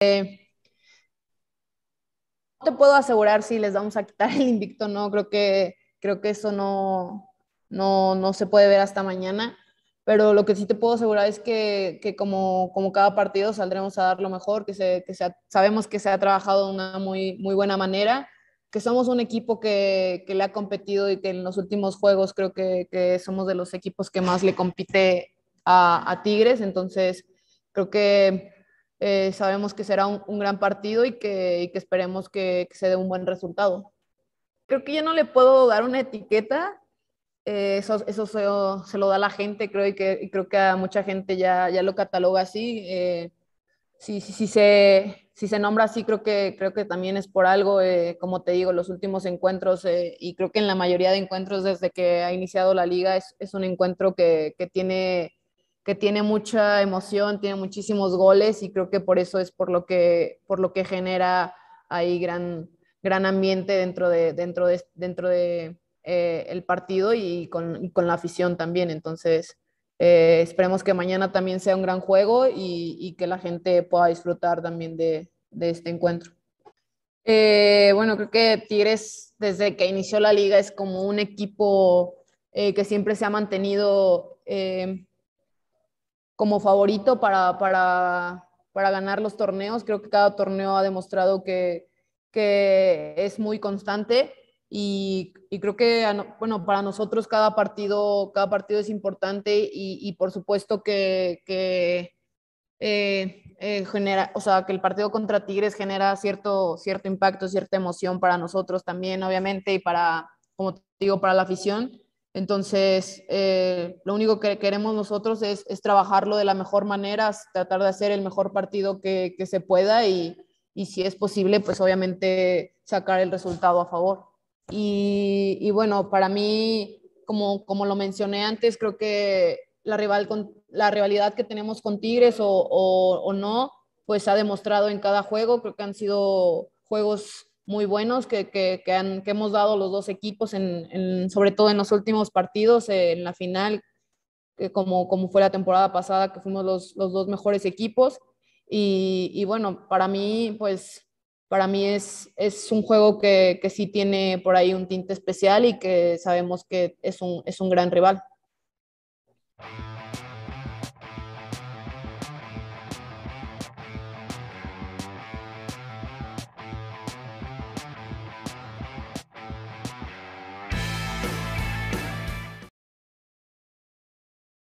no te puedo asegurar si les vamos a quitar el invicto, no, creo que, creo que eso no, no, no se puede ver hasta mañana, pero lo que sí te puedo asegurar es que, que como, como cada partido saldremos a dar lo mejor, que, se, que sabemos que se ha trabajado de una muy, muy buena manera, que somos un equipo que, que le ha competido y que en los últimos juegos creo que, que somos de los equipos que más le compite a, a Tigres, entonces creo que eh, sabemos que será un, gran partido y que, esperemos que, se dé un buen resultado. Creo que yo no le puedo dar una etiqueta, eh, eso, eso se, lo da la gente, creo, y, que, creo que a mucha gente ya, ya lo cataloga así. Eh, si, se, si se nombra así, creo que, creo que también es por algo, como te digo, los últimos encuentros, y creo que en la mayoría de encuentros desde que ha iniciado la liga, es, un encuentro que, que tiene que tiene mucha emoción, tiene muchísimos goles y creo que por eso es por lo que, por lo que genera ahí gran, gran ambiente dentro de, dentro de, dentro de eh, el partido y con, con, la afición también. Entonces, eh, esperemos que mañana también sea un gran juego y, que la gente pueda disfrutar también de, este encuentro. Eh, bueno, creo que Tigres desde que inició la liga es como un equipo que siempre se ha mantenido como favorito para, ganar los torneos. Creo que cada torneo ha demostrado que, que es muy constante y, creo que, bueno, para nosotros cada partido, cada partido es importante y, por supuesto que, eh, eh, genera, o sea, que el partido contra Tigres genera cierto, cierto impacto, cierta emoción para nosotros también, obviamente, y para, como te digo, para la afición. Entonces, eh, lo único que queremos nosotros es, trabajarlo de la mejor manera, tratar de hacer el mejor partido que, se pueda y, si es posible, pues obviamente sacar el resultado a favor. Y, bueno, para mí, como, como, lo mencioné antes, creo que la, rival rivalidad que tenemos con Tigres o, o no, pues ha demostrado en cada juego, creo que han sido juegos muy buenos que, que, que, han, que hemos dado los dos equipos, en, sobre todo en los últimos partidos, eh, en la final, como, como fue la temporada pasada, que fuimos los, los dos mejores equipos. Y, y, bueno, para mí, pues, para mí es, es un juego que, que sí tiene por ahí un tinte especial y que sabemos que es un, es un gran rival.